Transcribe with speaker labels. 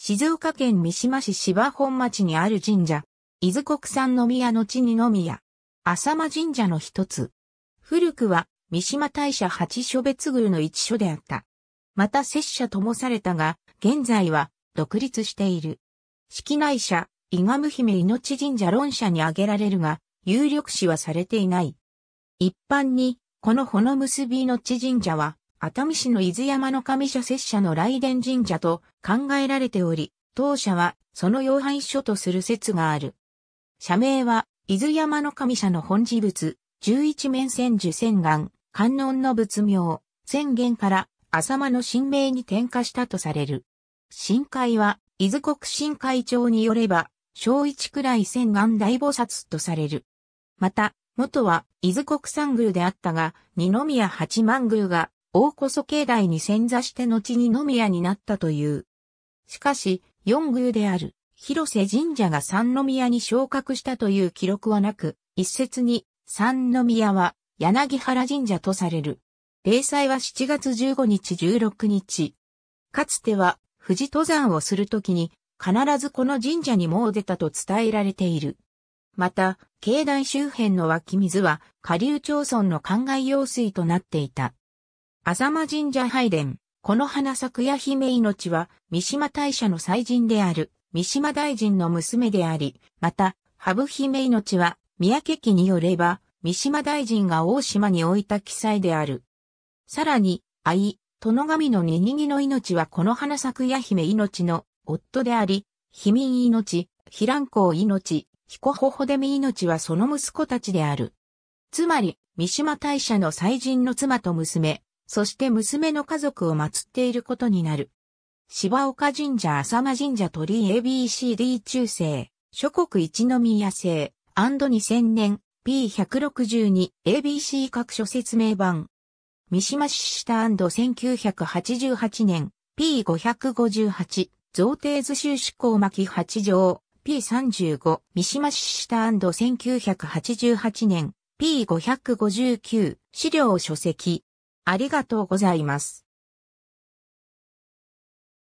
Speaker 1: 静岡県三島市芝本町にある神社、伊豆国産の宮の地にの宮、浅間神社の一つ。古くは三島大社八所別宮の一所であった。また拙者ともされたが、現在は独立している。式内社、伊賀無姫命神社論社に挙げられるが、有力視はされていない。一般に、このほの結びの地神社は、熱海市の伊豆山の神社拙者の雷電神社と考えられており、当社はその要配所とする説がある。社名は、伊豆山の神社の本事物、十一面千樹千岩、観音の仏名、千元から浅間の神明に転化したとされる。神会は、伊豆国神会長によれば、小一くらい千岩大菩薩とされる。また、元は伊豆国三宮であったが、二宮八幡宮が大こそ境内に潜座して後に飲み屋になったという。しかし、四宮である広瀬神社が三宮に昇格したという記録はなく、一説に三宮は柳原神社とされる。例祭は7月15日16日。かつては富士登山をするときに必ずこの神社に詣出たと伝えられている。また、境内周辺の湧き水は下流町村の灌漑用水となっていた。浅間神社拝殿。この花咲や姫命は、三島大社の祭神である、三島大臣の娘であり、また、羽生姫命は、三宅家によれば、三島大臣が大島に置いた記載である。さらに、愛、殿神の二にぎの命はこの花咲くや姫命の夫であり、悲民命、非蘭公命、彦ほほでみ命はその息子たちである。つまり、三島大社の祭神の妻と娘、そして娘の家族を祀っていることになる。芝岡神社浅間神社鳥居 ABCD 中世、諸国一宮製、アンド2000年、P162、ABC 各所説明版。三島市下 &1988 年、P558、贈呈図集志向巻8条、P35、三島市下 &1988 年、P559、資料書籍、ありがとうございます。